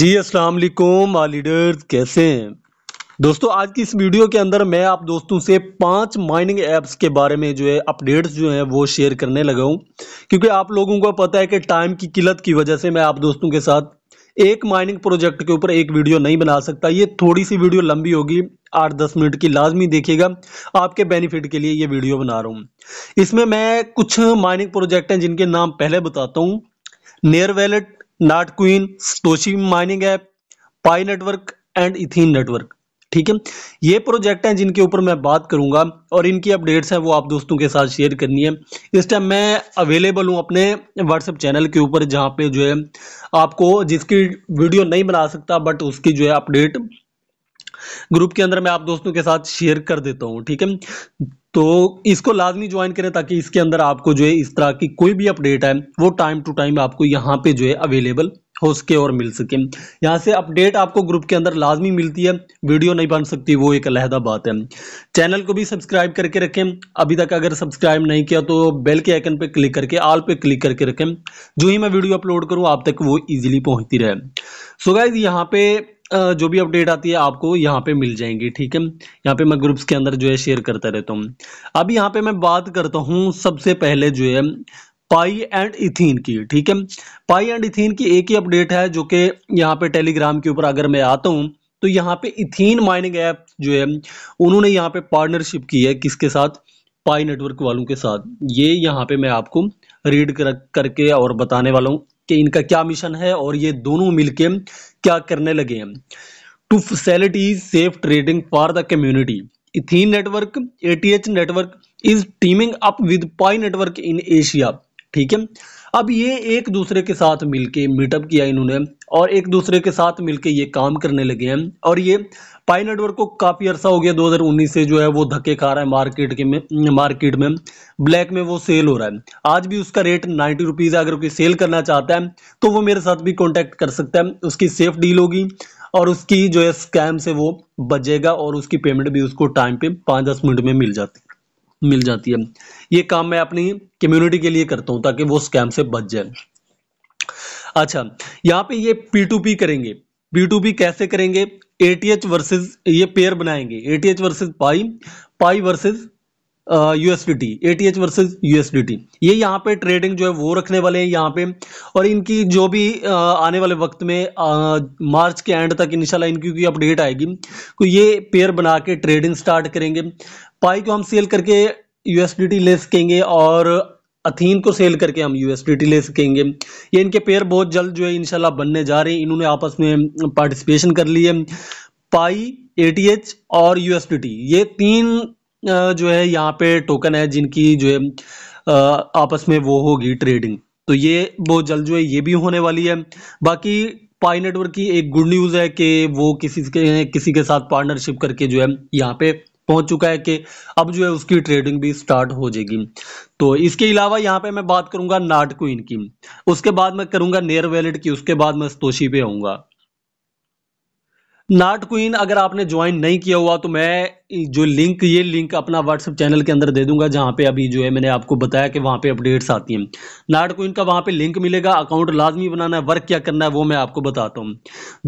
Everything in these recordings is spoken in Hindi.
जी अस्सलाम वालेकुम आ लीडर्स कैसे हैं दोस्तों आज की इस वीडियो के अंदर मैं आप दोस्तों से पांच माइनिंग ऐप्स के बारे में जो है अपडेट्स जो हैं वो शेयर करने लगा हूं क्योंकि आप लोगों को पता है कि टाइम की किल्लत की वजह से मैं आप दोस्तों के साथ एक माइनिंग प्रोजेक्ट के ऊपर एक वीडियो नहीं बना सकता ये थोड़ी सी वीडियो लंबी होगी आठ दस मिनट की लाजमी देखिएगा आपके बेनिफिट के लिए ये वीडियो बना रहा हूँ इसमें मैं कुछ माइनिंग प्रोजेक्ट हैं जिनके नाम पहले बताता हूँ Near wallet Notcoin mining app Pi network and Ethene network ठीक है ये प्रोजेक्ट हैं जिनके ऊपर मैं बात करूंगा और इनकी अपडेट्स हैं वो आप दोस्तों के साथ शेयर करनी है इस टाइम मैं अवेलेबल हूं अपने व्हाट्सएप चैनल के ऊपर जहां पे जो है आपको जिसकी वीडियो नहीं बना सकता बट उसकी जो है अपडेट ग्रुप के अंदर मैं आप दोस्तों के साथ शेयर कर देता हूँ ठीक है तो इसको लाजमी ज्वाइन करें ताकि इसके अंदर आपको जो है इस तरह की कोई भी अपडेट है वो टाइम टू टाइम आपको यहाँ पे जो है अवेलेबल हो सके और मिल सके यहाँ से अपडेट आपको ग्रुप के अंदर लाजमी मिलती है वीडियो नहीं बन सकती वो एक अलहदा बात है चैनल को भी सब्सक्राइब करके रखें अभी तक अगर सब्सक्राइब नहीं किया तो बेल के आइकन पे क्लिक करके आल पे क्लिक करके रखें जो ही मैं वीडियो अपलोड करूँ आप तक वो इजीली पहुँचती रहे सो गाइज यहाँ पे जो भी अपडेट आती है आपको यहाँ पे मिल जाएंगी ठीक है यहाँ पे मैं ग्रुप्स के अंदर जो है शेयर करता रहता हूँ अब यहाँ पे मैं बात करता हूँ सबसे पहले जो है पाई एंड इथिन की ठीक है पाई एंड इथिन की एक ही अपडेट है जो कि यहाँ पे टेलीग्राम के ऊपर अगर मैं आता हूँ तो यहाँ पे इथिन माइनिंग ऐप जो है उन्होंने यहाँ पे पार्टनरशिप की है किसके साथ पाई नेटवर्क वालों के साथ ये यहाँ पे मैं आपको रीड कर, करके और बताने वाला हूँ कि इनका क्या मिशन है और ये दोनों मिलके क्या करने लगे हैं to facility safe trading for the community Ethene network ATH network is teaming up with Pi network in Asia ठीक है अब ये एक दूसरे के साथ मिलके मीटअप किया इन्होंने और एक दूसरे के साथ मिलके ये काम करने लगे हैं और ये पाई नेटवर्क को काफ़ी अरसा हो गया 2019 से जो है वो धक्के खा रहा है मार्केट के में मार्केट में ब्लैक में वो सेल हो रहा है आज भी उसका रेट नाइन्टी रुपीज़ है अगर कोई सेल करना चाहता है तो वो मेरे साथ भी कॉन्टैक्ट कर सकता है उसकी सेफ डील होगी और उसकी जो है स्कैम से वो बचेगा और उसकी पेमेंट भी उसको टाइम पे पाँच दस मिनट में मिल जाती मिल जाती है ये काम मैं अपनी कम्युनिटी के लिए करता हूं ताकि वो स्कैम से बच जाए अच्छा यहाँ पे ये पी टू पी करेंगे पी टू पी कैसे करेंगे ए टी एच वर्सेज ये पेयर बनाएंगे A T H versus Pi Pi versus USDT A T H versus USDT ये यहाँ पे ट्रेडिंग जो है वो रखने वाले हैं यहाँ पे और इनकी जो भी uh, आने वाले वक्त में uh, मार्च के एंड तक इनशाला इनकी अपडेट आएगी तो ये पेयर बना के ट्रेडिंग स्टार्ट करेंगे पाई को हम सेल करके यूएसडीटी ले सकेंगे और अथीन को सेल करके हम यूएसडीटी ले सकेंगे ये इनके पेयर बहुत जल्द जो है इनशाला बनने जा रहे हैं इन्होंने आपस में पार्टिसिपेशन कर लिए है पाई ए और यूएसडीटी ये तीन जो है यहाँ पे टोकन है जिनकी जो है आपस में वो होगी ट्रेडिंग तो ये बहुत जल्द जो है ये भी होने वाली है बाकी पाई नेटवर्क की एक गुड न्यूज़ है कि वो किसी के किसी के साथ पार्टनरशिप करके जो है यहाँ पे पहुंच चुका है कि अब जो है उसकी ट्रेडिंग भी स्टार्ट हो जाएगी तो इसके अलावा यहाँ पे मैं बात करूंगा नाट क्वीन की उसके बाद मैं करूंगा नेयर वैलेट की उसके बाद मैं स्तोशी पे आऊंगा नाट क्वीन अगर आपने ज्वाइन नहीं किया हुआ तो मैं जो लिंक ये लिंक अपना व्हाट्सएप चैनल के अंदर दे दूंगा जहां पे अभी जो है मैंने आपको बताया कि वहां पे अपडेट्स आती हैं नाट क्वीन का वहां पे लिंक मिलेगा अकाउंट लाजमी बनाना है वर्क क्या करना है वो मैं आपको बताता हूं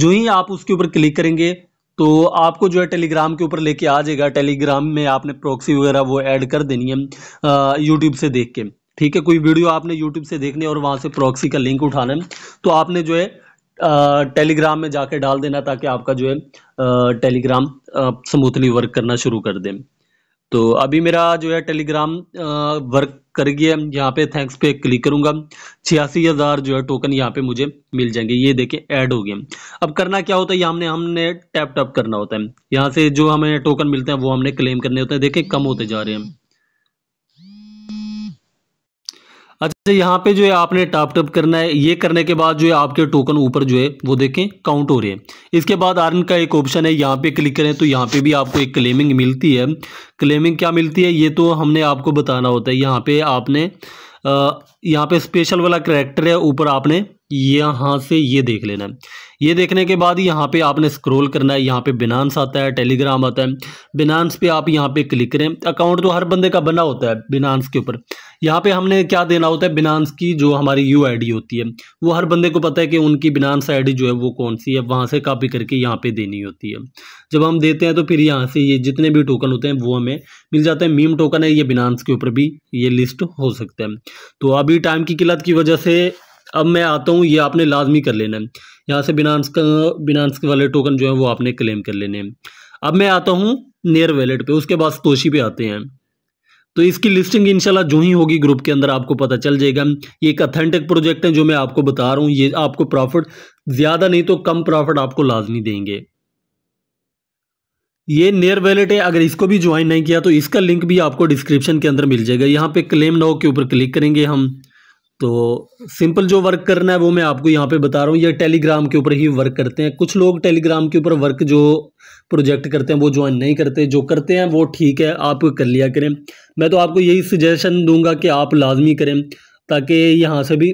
जो ही आप उसके ऊपर क्लिक करेंगे तो आपको जो है टेलीग्राम के ऊपर लेके आ जाएगा टेलीग्राम में आपने प्रॉक्सी वगैरह वो ऐड कर देनी है यूट्यूब से देख के ठीक है कोई वीडियो आपने यूट्यूब से देखनी है और वहाँ से प्रॉक्सी का लिंक उठाना है तो आपने जो है टेलीग्राम में जाके डाल देना ताकि आपका जो है टेलीग्राम स्मूथली वर्क करना शुरू कर दे तो अभी मेरा जो है टेलीग्राम वर्क कर गया यहाँ पे थैंक्स पे क्लिक करूंगा छियासी हज़ार जो है टोकन यहाँ पे मुझे मिल जाएंगे ये देखे ऐड हो गया अब करना क्या होता है यहाँ हमने हमने टैप टैप करना होता है यहाँ से जो हमें टोकन मिलते हैं वो हमने क्लेम करने होते हैं देखे कम होते जा रहे हैं अच्छा यहाँ पे जो है आपने टाप टप करना है ये करने के बाद जो है आपके टोकन ऊपर जो है वो देखें काउंट हो रहे हैं इसके बाद आर्न का एक ऑप्शन है यहाँ पे क्लिक करें तो यहाँ पे भी आपको एक क्लेमिंग मिलती है क्लेमिंग क्या मिलती है ये तो हमने आपको बताना होता है यहाँ पे आपने यहाँ पे स्पेशल वाला करेक्टर है ऊपर आपने यहाँ से ये देख लेना है ये देखने के बाद यहाँ पे आपने स्क्रॉल करना है यहाँ पे बिनांस आता है टेलीग्राम आता है बिनांस पे आप यहाँ पे क्लिक करें अकाउंट तो हर बंदे का बना होता है बिनांस के ऊपर यहाँ पे हमने क्या देना होता है बिनांस की जो हमारी यू आई होती है वो हर बंदे को पता है कि उनकी बिनांस आई जो है वो कौन सी है वहाँ से कापी करके यहाँ पर देनी होती है जब हम देते हैं तो फिर यहाँ से ये जितने भी टोकन होते हैं वो हमें मिल जाते हैं मीम टोकन है ये बिनांस के ऊपर भी ये लिस्ट हो सकता है तो अभी टाइम की किल्लत की वजह से अब मैं आता हूँ ये आपने लाजमी कर लेना है यहाँ से बिनानस का बिनानस के वाले टोकन जो है वो आपने क्लेम कर लेने हैं अब मैं आता हूँ नियर वैलेट पे उसके बाद तोशी पे आते हैं तो इसकी लिस्टिंग इंशाल्लाह जो ही होगी ग्रुप के अंदर आपको पता चल जाएगा ये एक अथेंटिक प्रोजेक्ट है जो मैं आपको बता रहा हूँ ये आपको प्रॉफिट ज़्यादा नहीं तो कम प्रॉफिट आपको लाजमी देंगे ये नियर वैलेट है अगर इसको भी ज्वाइन नहीं किया तो इसका लिंक भी आपको डिस्क्रिप्शन के अंदर मिल जाएगा यहाँ पे क्लेम नाउ के ऊपर क्लिक करेंगे हम तो सिंपल जो वर्क करना है वो मैं आपको यहाँ पे बता रहा हूँ ये टेलीग्राम के ऊपर ही वर्क करते हैं कुछ लोग टेलीग्राम के ऊपर वर्क जो प्रोजेक्ट करते हैं वो ज्वाइन नहीं करते जो करते हैं वो ठीक है आप कर लिया करें मैं तो आपको यही सजेशन दूंगा कि आप लाजमी करें ताकि यहाँ से भी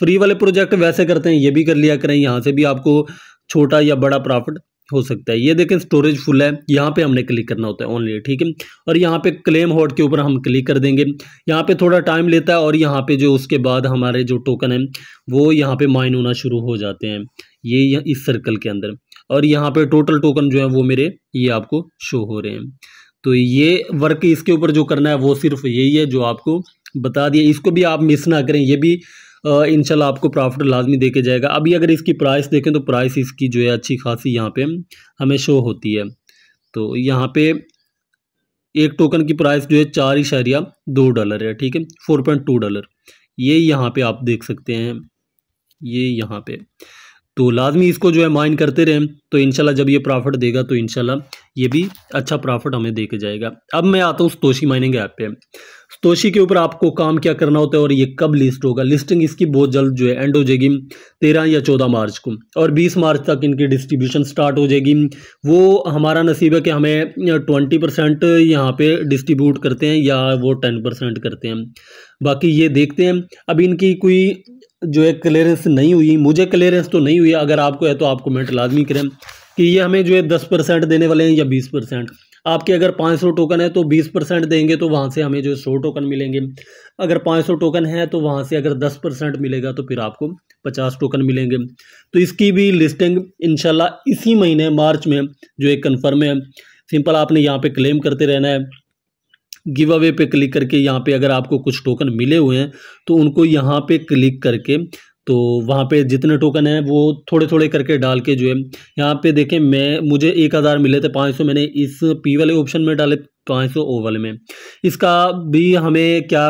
फ्री वाले प्रोजेक्ट वैसे करते हैं ये भी कर लिया करें यहाँ से भी आपको छोटा या बड़ा प्रॉफिट हो सकता है ये देखें स्टोरेज फुल है यहाँ पे हमने क्लिक करना होता है ओनली ठीक है और यहाँ पे क्लेम हॉट के ऊपर हम क्लिक कर देंगे यहाँ पे थोड़ा टाइम लेता है और यहाँ पे जो उसके बाद हमारे जो टोकन है वो यहाँ पे माइन होना शुरू हो जाते हैं ये इस सर्कल के अंदर और यहाँ पे टोटल टोकन जो है वो मेरे ये आपको शो हो रहे हैं तो ये वर्क इसके ऊपर जो करना है वो सिर्फ यही है जो आपको बता दिया इसको भी आप मिस ना करें ये भी इनशाला आपको प्रॉफिट लाजमी दे के जाएगा अभी अगर इसकी प्राइस देखें तो प्राइस इसकी जो है अच्छी खासी यहाँ पे हमें शो होती है तो यहाँ पे एक टोकन की प्राइस जो है चार इशारिया दो डॉलर है ठीक है फोर पॉइंट टू डॉलर ये यहाँ पे आप देख सकते हैं ये यहाँ पे तो लाजमी इसको जो है माइन करते रहें तो इनशाला जब ये प्रॉफिट देगा तो इनशाला ये भी अच्छा प्रॉफिट हमें देके जाएगा अब मैं आता हूँ स्तोशी माइनिंग ऐप पे स्तोशी के ऊपर आपको काम क्या करना होता है और ये कब लिस्ट होगा लिस्टिंग इसकी बहुत जल्द जो है एंड हो जाएगी तेरह या चौदह मार्च को और बीस मार्च तक इनकी डिस्ट्रीब्यूशन स्टार्ट हो जाएगी वो हमारा नसीब है कि हमें ट्वेंटी परसेंट यहाँ पे डिस्ट्रीब्यूट करते हैं या वो टेन परसेंट करते हैं बाकी ये देखते हैं अब इनकी कोई जो है क्लियरेंस नहीं हुई मुझे क्लियरेंस तो नहीं हुई अगर आपको है तो आप कमेंट लाजमी करें कि ये हमें जो है दस परसेंट देने वाले हैं या बीस परसेंट आपके अगर पाँच सौ टोकन है तो बीस परसेंट देंगे तो वहाँ से हमें जो है सौ टोकन मिलेंगे अगर पाँच सौ टोकन है तो वहाँ से अगर दस परसेंट मिलेगा तो फिर आपको पचास टोकन मिलेंगे तो इसकी भी लिस्टिंग इनशाला इसी महीने मार्च में जो है कन्फर्म है सिंपल आपने यहाँ पर क्लेम करते रहना है गिव अवे पे क्लिक करके यहाँ पे अगर आपको कुछ टोकन मिले हुए हैं तो उनको यहाँ पे क्लिक करके तो वहाँ पे जितने टोकन हैं वो थोड़े थोड़े करके डाल के जो है यहाँ पे देखें मैं मुझे एक हज़ार मिले थे पाँच सौ मैंने इस पी वाले ऑप्शन में डाले पाँच सौ ओ वाले में इसका भी हमें क्या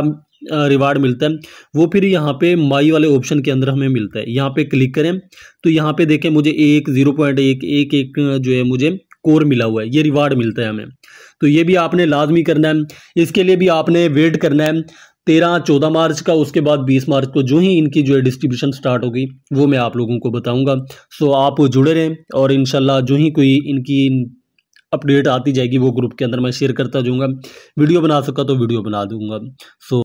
रिवार्ड मिलता है वो फिर यहाँ पे माई वाले ऑप्शन के अंदर हमें मिलता है यहाँ पे क्लिक करें तो यहाँ पे देखें मुझे एक ज़ीरो पॉइंट एक एक एक जो है मुझे कोर मिला हुआ है ये रिवार्ड मिलता है हमें तो ये भी आपने लाजमी करना है इसके लिए भी आपने वेट करना है तेरह चौदह मार्च का उसके बाद बीस मार्च को जो ही इनकी जो है डिस्ट्रीब्यूशन स्टार्ट होगी वो मैं आप लोगों को बताऊंगा सो आप जुड़े रहें और इन जो ही कोई इनकी अपडेट आती जाएगी वो ग्रुप के अंदर मैं शेयर करता जाऊँगा वीडियो बना सका तो वीडियो बना दूंगा सो